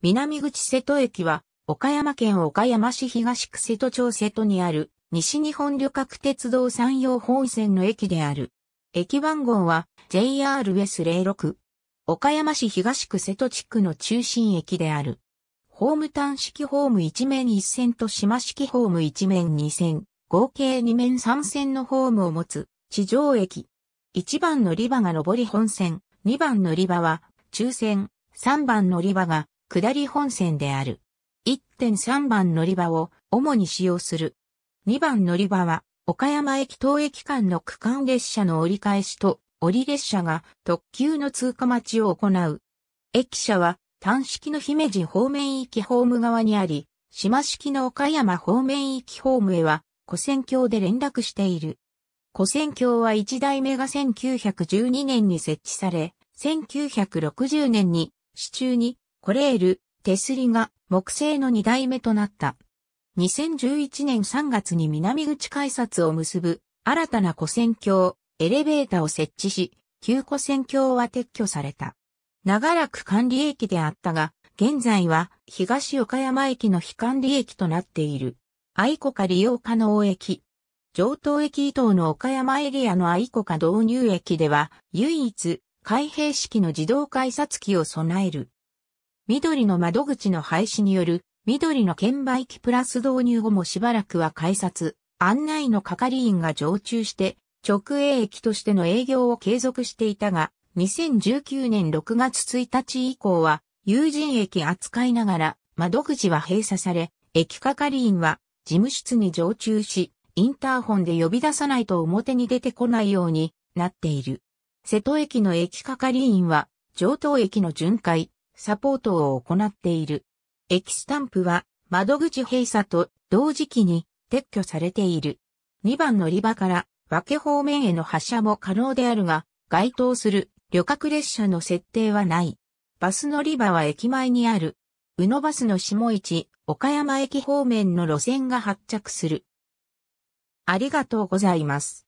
南口瀬戸駅は、岡山県岡山市東区瀬戸町瀬戸にある、西日本旅客鉄道山陽本線の駅である。駅番号は JR s 06。岡山市東区瀬戸地区の中心駅である。ホーム端式ホーム1面1線と島式ホーム1面2線、合計2面3線のホームを持つ地上駅。1番乗り場が上り本線、2番乗り場は中線、3番乗り場が下り本線である。1.3番乗り場を主に使用する。2番乗り場は、岡山駅東駅間の区間列車の折り返しと折り列車が特急の通過待ちを行う。駅舎は単式の姫路方面行きホーム側にあり、島式の岡山方面行きホームへは古戦橋で連絡している。古戦橋は1代目が1912年に設置され、1960年に市中にコレール、手すりが木製の2代目となった。2011年3月に南口改札を結ぶ新たな古線橋、エレベーターを設置し、旧古線橋は撤去された。長らく管理駅であったが、現在は東岡山駅の非管理駅となっている。愛子か利用可能駅。上東駅等東の岡山エリアの愛子か導入駅では、唯一開閉式の自動改札機を備える。緑の窓口の廃止による、緑の券売機プラス導入後もしばらくは改札、案内の係員が常駐して、直営駅としての営業を継続していたが、2019年6月1日以降は、有人駅扱いながら、窓口は閉鎖され、駅係員は事務室に常駐し、インターホンで呼び出さないと表に出てこないようになっている。瀬戸駅の駅係員は、上等駅の巡回、サポートを行っている。駅スタンプは窓口閉鎖と同時期に撤去されている。2番乗り場から分け方面への発車も可能であるが、該当する旅客列車の設定はない。バス乗り場は駅前にある。宇野バスの下市、岡山駅方面の路線が発着する。ありがとうございます。